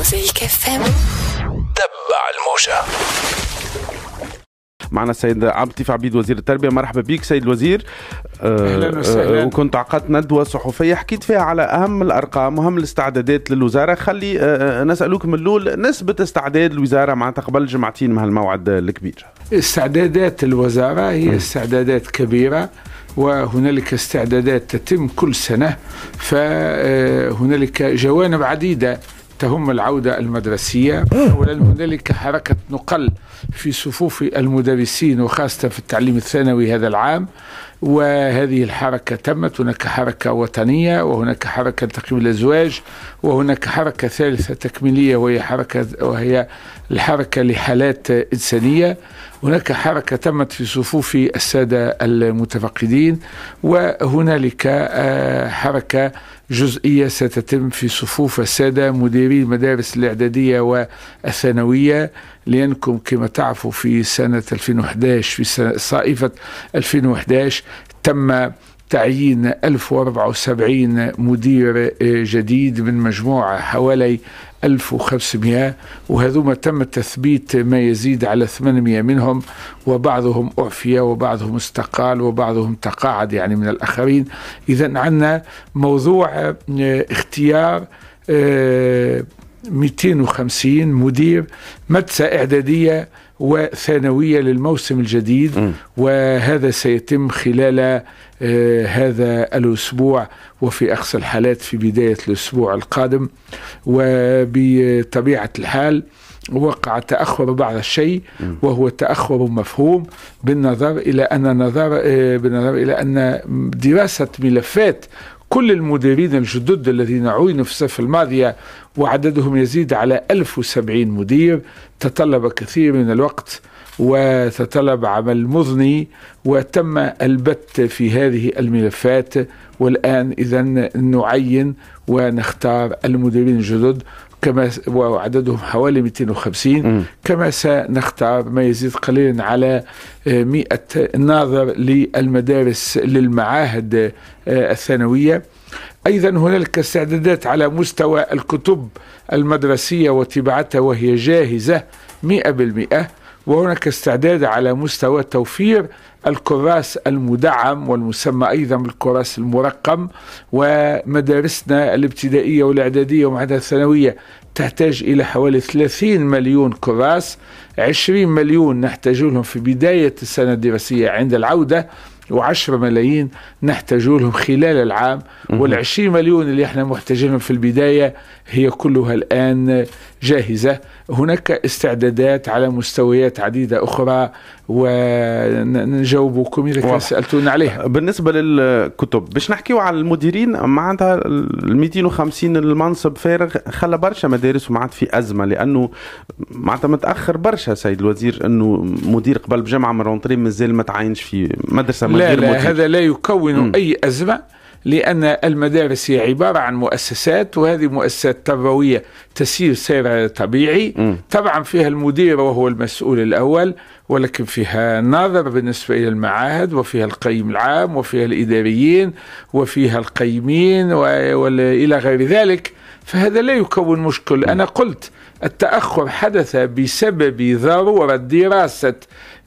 اف ام تبع الموجة معنا السيد عبد اللطيف عبيد وزير التربيه مرحبا بك سيد الوزير اهلا آه، وسهلا آه، وكنت عقدت ندوه صحفيه حكيت فيها على اهم الارقام واهم الاستعدادات للوزاره خلي آه، نسالوك من الاول نسبه استعداد الوزاره معناتها قبل جمعتين من هالموعد الكبير استعدادات الوزاره هي استعدادات كبيره وهنالك استعدادات تتم كل سنه فهنالك جوانب عديده تهم العودة المدرسية أولا هنالك حركة نقل في صفوف المدرسين وخاصة في التعليم الثانوي هذا العام وهذه الحركة تمت هناك حركة وطنية وهناك حركة تقييم الأزواج وهناك حركة ثالثة تكميلية وهي حركة وهي الحركة لحالات إنسانية هناك حركة تمت في صفوف السادة المتفقدين وهنالك آه، حركة جزئية ستتم في صفوف السادة مديري المدارس الإعدادية والثانوية لأنكم كما تعرفوا في سنة 2011 في سنة صائفة 2011 تم تعيين 1074 مدير آه، جديد من مجموعة حوالي 1500 وهذوما تم تثبيت ما يزيد على 800 منهم وبعضهم أعفي وبعضهم استقال وبعضهم تقاعد يعني من الآخرين إذا عندنا موضوع آه، اختيار 250 آه، مدير مدسة إعدادية وثانوية للموسم الجديد م. وهذا سيتم خلال آه، هذا الأسبوع وفي أقصى الحالات في بداية الأسبوع القادم وبطبيعة الحال وقع تأخر بعض الشيء وهو تأخر مفهوم بالنظر إلى أن نظر آه، بالنظر إلى أن دراسة ملفات كل المديرين الجدد الذين عينوا في الصيف الماضية وعددهم يزيد على 1070 مدير تطلب كثير من الوقت وتطلب عمل مضني وتم البت في هذه الملفات والآن إذا نعين ونختار المديرين الجدد كما وعددهم حوالي 250 م. كما سنختار ما يزيد قليلا على 100 آه، ناظر للمدارس للمعاهد آه، الثانويه ايضا هنالك استعدادات على مستوى الكتب المدرسيه وطباعتها وهي جاهزه 100% وهناك استعداد على مستوى توفير الكراس المدعم والمسمى أيضا بالكراس المرقم ومدارسنا الابتدائية والإعدادية ومع الثانوية تحتاج إلى حوالي 30 مليون كراس 20 مليون نحتاج لهم في بداية السنة الدراسية عند العودة و10 ملايين نحتاج لهم خلال العام وال20 مليون اللي احنا محتاجينهم في البداية هي كلها الآن جاهزة هناك استعدادات على مستويات عديدة أخرى ونجاوبكم إذا سألتون عليها بالنسبة للكتب باش نحكيو على المديرين معناتها ال 250 المنصب فارغ خلى برشا مدارس عاد في أزمة لأنه معناتها متأخر برشا سيد الوزير أنه مدير قبل بجمعة من رونتري مازال ما تعينش في مدرسة من لا لا مدير. هذا لا يكون م. أي أزمة لأن المدارس هي عبارة عن مؤسسات وهذه مؤسسات تربوية تسير سير طبيعي طبعا فيها المدير وهو المسؤول الأول ولكن فيها نظر بالنسبة إلى المعاهد وفيها القيم العام وفيها الإداريين وفيها القيمين وإلى غير ذلك فهذا لا يكون مشكل أنا قلت التأخر حدث بسبب ضرورة دراسة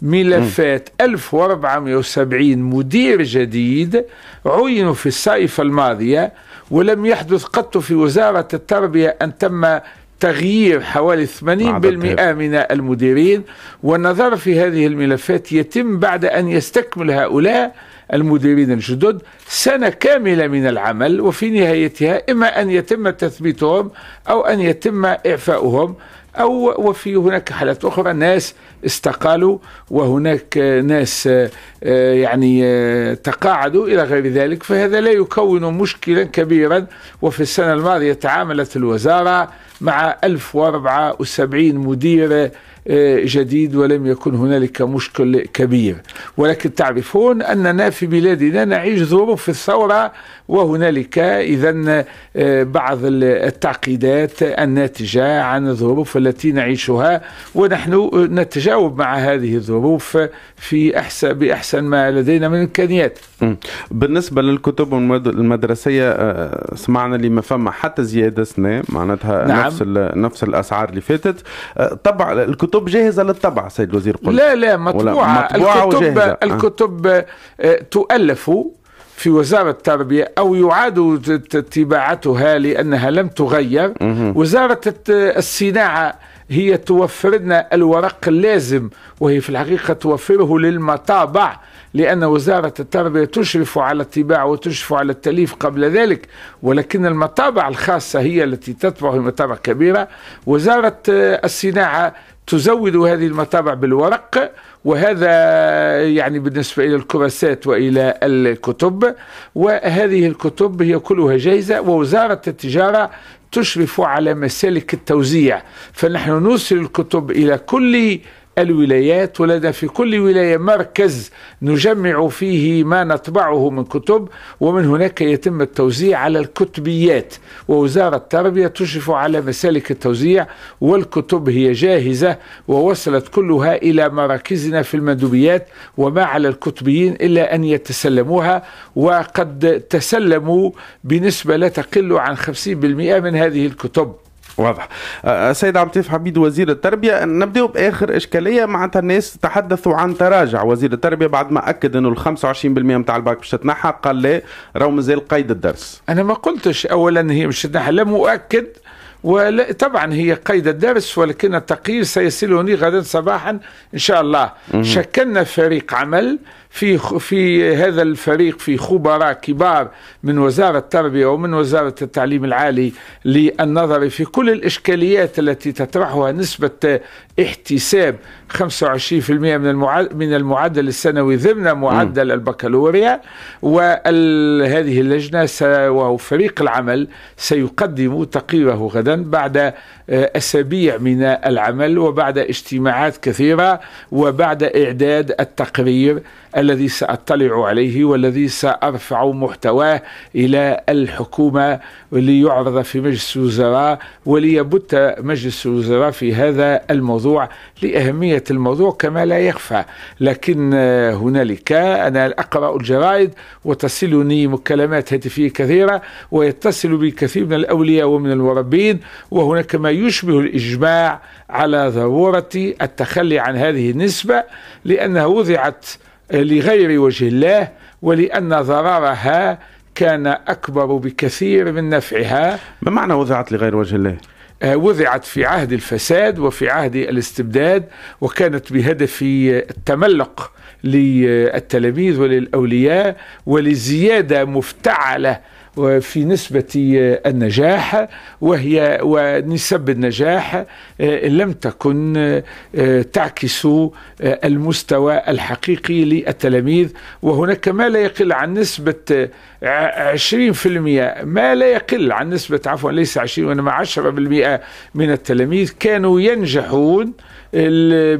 ملفات 1470 مدير جديد عينوا في الصيف الماضية ولم يحدث قط في وزارة التربية أن تم تغيير حوالي 80% من المديرين والنظر في هذه الملفات يتم بعد أن يستكمل هؤلاء المديرين الجدد سنة كاملة من العمل وفي نهايتها إما أن يتم تثبيتهم أو أن يتم إعفاؤهم أو وفي هناك حالات أخرى ناس استقالوا وهناك ناس آه، يعني آه، تقاعدوا إلى غير ذلك فهذا لا يكون مشكلا كبيرا وفي السنة الماضية تعاملت الوزارة مع 1074 مدير جديد ولم يكن هنالك مشكل كبير ولكن تعرفون أننا في بلادنا نعيش ظروف الثورة وهنالك إذا آه، بعض التعقيدات الناتجة عن الظروف التي نعيشها ونحن نتجاوب مع هذه الظروف في أحسن بأحسن ما لدينا من إمكانيات بالنسبة للكتب المدرسية آه، سمعنا ما فما حتى زيادة سنة معناتها نعم. نفس نفس الأسعار اللي فاتت آه، طبعا الكتب الكتب جاهزة للطبع سيد الوزير قلت لا لا مطبوعة, مطبوعة الكتب, وجاهزة. آه. الكتب أه. تؤلف في وزارة التربية أو يعاد طباعتها لأنها لم تغير مه. وزارة الصناعة هي توفر لنا الورق اللازم وهي في الحقيقة توفره للمطابع لأن وزارة التربية تشرف على الطباعة وتشرف على التأليف قبل ذلك ولكن المطابع الخاصة هي التي تطبع مطابع كبيرة وزارة آه، الصناعة تزود هذه المطابع بالورق وهذا يعني بالنسبة إلى الكراسات وإلى الكتب وهذه الكتب هي كلها جاهزة ووزارة التجارة تشرف على مسالك التوزيع فنحن نوصل الكتب إلى كل الولايات ولدى في كل ولاية مركز نجمع فيه ما نطبعه من كتب ومن هناك يتم التوزيع على الكتبيات ووزارة التربية تشرف على مسالك التوزيع والكتب هي جاهزة ووصلت كلها إلى مراكزنا في المندوبيات وما على الكتبيين إلا أن يتسلموها وقد تسلموا بنسبة لا تقل عن 50% من هذه الكتب واضح السيد أه، أه، عبد اللطيف حميد وزير التربيه نبداو باخر اشكاليه معناتها الناس تحدثوا عن تراجع وزير التربيه بعد ما اكد انه ال 25% نتاع الباك باش تتنحى قال لا راهو مازال قيد الدرس انا ما قلتش اولا هي مش تتنحى لا مؤكد ولا طبعا هي قيد الدرس ولكن التقييد سيصلني غدا صباحا ان شاء الله شكلنا فريق عمل في في هذا الفريق في خبراء كبار من وزاره التربيه ومن وزاره التعليم العالي للنظر في كل الاشكاليات التي تطرحها نسبه احتساب 25% من من المعدل السنوي ضمن معدل م. البكالوريا وهذه اللجنة وفريق العمل سيقدم تقريره غدا بعد آه، أسابيع من العمل وبعد اجتماعات كثيرة وبعد إعداد التقرير الذي سأطلع عليه والذي سأرفع محتواه إلى الحكومة ليعرض في مجلس الوزراء وليبت مجلس الوزراء في هذا الموضوع الموضوع لأهمية الموضوع كما لا يخفى لكن آه، هنالك أنا أقرأ الجرائد وتصلني مكالمات هاتفية كثيرة ويتصل بي كثير من الأولياء ومن المربين وهناك ما يشبه الإجماع على ضرورة التخلي عن هذه النسبة لأنها وضعت آه، لغير وجه الله ولأن ضررها كان أكبر بكثير من نفعها ما معنى وضعت لغير وجه الله؟ آه، وضعت في عهد الفساد وفي عهد الاستبداد وكانت بهدف التملق للتلاميذ وللاولياء ولزياده مفتعله في نسبة آه، النجاح وهي ونسب النجاح آه، لم تكن آه، تعكس المستوى الحقيقي للتلاميذ وهناك ما لا يقل عن نسبة 20% ما لا يقل عن نسبة عفوا ليس 20 وإنما 10% من التلاميذ كانوا ينجحون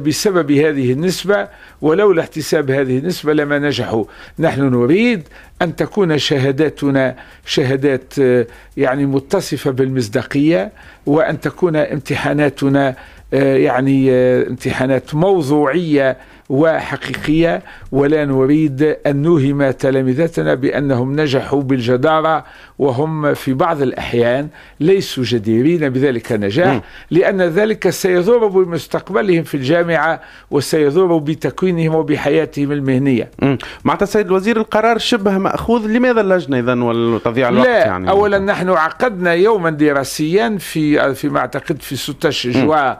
بسبب هذه النسبة ولولا احتساب هذه النسبة لما نجحوا نحن نريد أن تكون شهاداتنا شهادات آه، يعني متصفة بالمصداقية وأن تكون امتحاناتنا آه، يعني آه، امتحانات موضوعية وحقيقية ولا نريد أن نوهم تلامذتنا بأنهم نجحوا بالجدارة وهم في بعض الأحيان ليسوا جديرين بذلك النجاح لأن ذلك سيضر بمستقبلهم في الجامعة وسيضر بتكوينهم وبحياتهم المهنية معناتها السيد الوزير القرار شبه مأخوذ لماذا اللجنة إذا وتضييع الوقت لا يعني أولا نحن عقدنا يوما دراسيا في فيما أعتقد في 16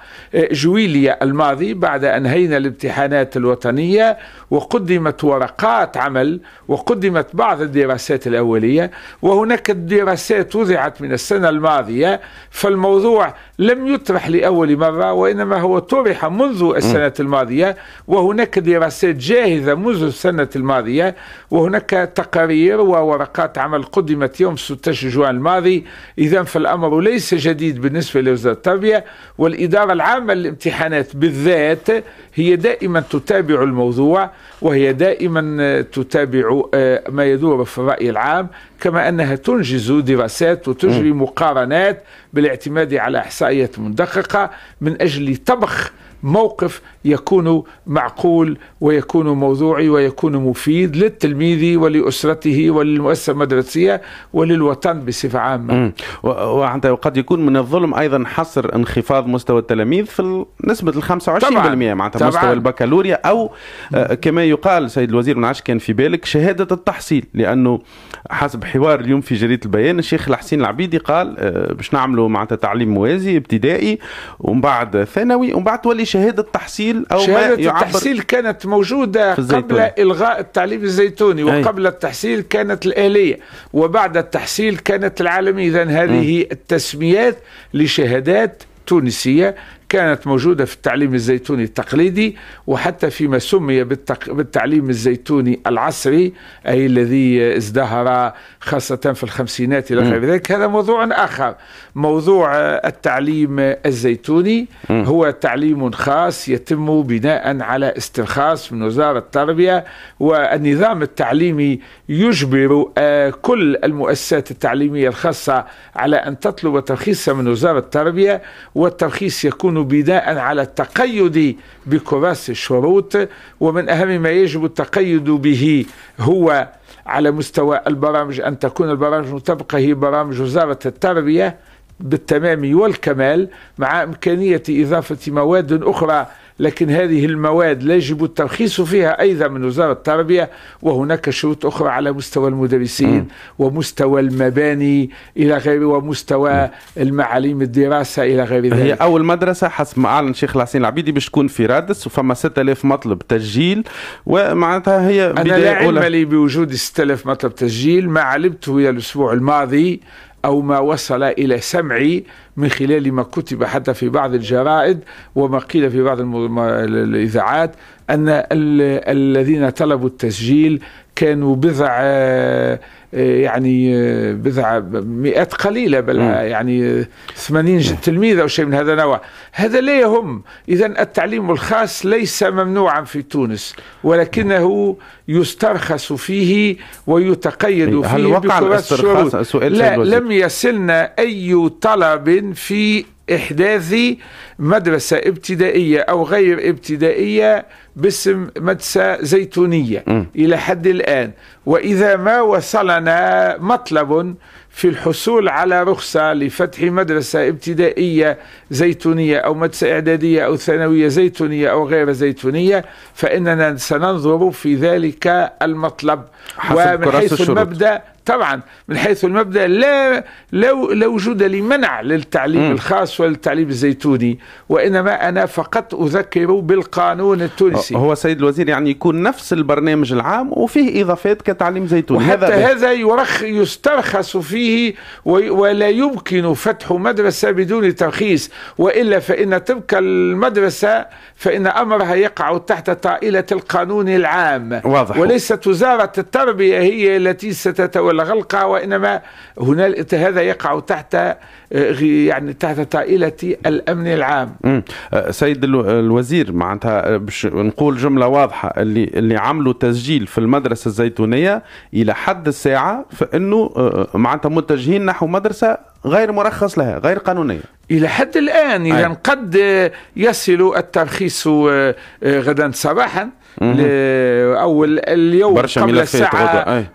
جويلية الماضي بعد أنهينا الامتحانات الوطنية وقدمت ورقات عمل وقدمت بعض الدراسات الأولية وهناك الدراسات وضعت من السنة الماضية فالموضوع لم يطرح لأول مرة وإنما هو طرح منذ السنة الماضية وهناك دراسات جاهزة منذ السنة الماضية وهناك تقارير وورقات عمل قدمت يوم 16 جوان الماضي إذا فالأمر ليس جديد بالنسبة لوزارة التربية والإدارة العامة للامتحانات بالذات هي دائما تتابع تتابع الموضوع وهي دائما تتابع آه، ما يدور في الرأي العام كما أنها تنجز دراسات وتجري مقارنات بالاعتماد على إحصائيات مدققة من أجل طبخ موقف يكون معقول ويكون موضوعي ويكون مفيد للتلميذ ولأسرته وللمؤسسة المدرسية وللوطن بصفة عامة وقد يكون من الظلم أيضا حصر انخفاض مستوى التلاميذ في نسبة ال 25% معناتها مستوى البكالوريا أو آه، كما يقال سيد الوزير ما كان في بالك شهادة التحصيل لأنه حسب حوار اليوم في جريدة البيان الشيخ الحسين العبيدي قال آه، باش نعملوا معناتها تعليم موازي ابتدائي ومن بعد ثانوي ومن بعد تولي شهاده تحصيل او شهادة ما يعبر التحصيل كانت موجوده قبل الغاء التعليم الزيتوني وقبل التحصيل كانت الاليه وبعد التحصيل كانت العالميه اذا هذه م. التسميات لشهادات تونسيه كانت موجودة في التعليم الزيتوني التقليدي وحتى فيما سمي بالتعليم الزيتوني العصري أي الذي ازدهر خاصة في الخمسينات إلى غير ذلك هذا موضوع آخر موضوع التعليم الزيتوني هو تعليم خاص يتم بناء على استرخاص من وزارة التربية والنظام التعليمي يجبر آه، كل المؤسسات التعليمية الخاصة على أن تطلب ترخيصها من وزارة التربية والترخيص يكون بناء على التقيد بكراس الشروط ومن أهم ما يجب التقيد به هو على مستوى البرامج أن تكون البرامج المطبقة هي برامج وزارة التربية بالتمام والكمال مع إمكانية إضافة مواد أخرى لكن هذه المواد لا يجب الترخيص فيها أيضا من وزارة التربية وهناك شروط أخرى على مستوى المدرسين م. ومستوى المباني إلى غير ومستوى المعاليم الدراسة إلى غير ذلك هي أول مدرسة حسب ما أعلن الشيخ الحسين العبيدي باش تكون في رادس وفما 6000 مطلب تسجيل ومعناتها هي أنا لا علم لي بوجود 6000 مطلب تسجيل ما علمته الأسبوع الماضي أو ما وصل إلى سمعي من خلال ما كتب حتى في بعض الجرائد وما قيل في بعض الإذاعات أن الذين طلبوا التسجيل كانوا بضع آه، آه، يعني آه، بضع مئات قليله بل يعني 80 تلميذ او شيء من هذا النوع هذا لا يهم اذا التعليم الخاص ليس ممنوعا في تونس ولكنه يسترخص فيه ويتقيد طيب، فيه هل وقع الاسترخاص الشروط لا لم يصلنا اي طلب في إحداث مدرسة ابتدائية أو غير ابتدائية باسم مدرسة زيتونية م. إلى حد الآن وإذا ما وصلنا مطلب في الحصول على رخصة لفتح مدرسة ابتدائية زيتونية أو مدرسة إعدادية أو ثانوية زيتونية أو غير زيتونية فإننا سننظر في ذلك المطلب ومن حيث الشروط. المبدأ طبعا من حيث المبدا لا لو لا وجود لي منع للتعليم م. الخاص وللتعليم الزيتوني وانما انا فقط اذكر بالقانون التونسي هو سيد الوزير يعني يكون نفس البرنامج العام وفيه اضافات كتعليم زيتوني وحتى هذا, هذا يرخ يسترخص فيه ولا يمكن فتح مدرسه بدون ترخيص والا فان تلك المدرسه فان امرها يقع تحت طائله القانون العام واضح وليست وزاره التربيه هي التي ستتولى ولا غلقة وإنما هنا هذا يقع تحت آه، يعني تحت طائلة الأمن العام آه، سيد الوزير معناتها آه، باش نقول جملة واضحة اللي اللي عملوا تسجيل في المدرسة الزيتونية إلى حد الساعة فإنه معناتها متجهين نحو مدرسة غير مرخص لها غير قانونية إلى حد الآن إذا قد يصل الترخيص غدا صباحا او اليوم قبل الساعه آه،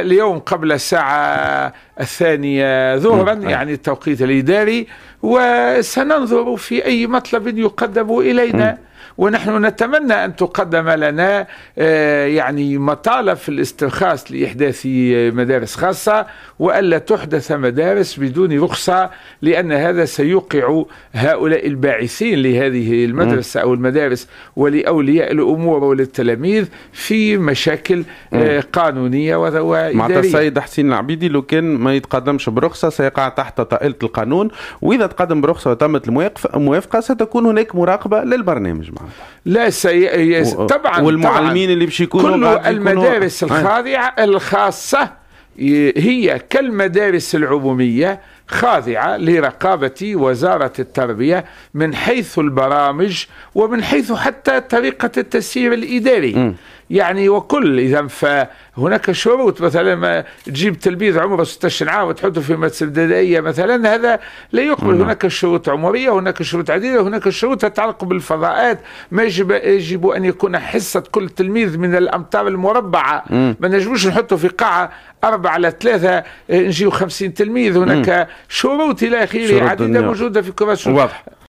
اليوم قبل الساعه الثانيه ظهرا يعني التوقيت الاداري وسننظر في اي مطلب يقدم الينا ونحن نتمنى أن تقدم لنا آه، يعني مطالب في الاسترخاص لإحداث مدارس خاصة وألا تحدث مدارس بدون رخصة لأن هذا سيوقع هؤلاء الباعثين لهذه المدرسة أو المدارس ولأولياء الأمور وللتلاميذ في مشاكل آه، قانونية وإدارية معناتها السيد حسين العبيدي لو كان ما يتقدمش برخصة سيقع تحت طائلة القانون وإذا تقدم برخصة وتمت الموافقة ستكون هناك مراقبة للبرنامج معه لا سي... يس... و... طبعا والمعلمين طبعاً اللي يكونوا كل المدارس الخاضعه الخاصه هي كالمدارس العموميه خاضعة لرقابة وزارة التربية من حيث البرامج ومن حيث حتى طريقة التسيير الإداري م. يعني وكل إذا فهناك شروط مثلا ما تجيب تلميذ عمره 16 عام وتحطه في مدرسة ابتدائية مثلا هذا لا يقبل م. هناك شروط عمرية هناك شروط عديدة هناك شروط تتعلق بالفضاءات ما يجب, يجب أن يكون حصة كل تلميذ من الأمتار المربعة م. ما نجموش نحطه في قاعة أربعة على ثلاثة نجيو خمسين تلميذ هناك شروط الى اخره عديده موجوده في الكره واضح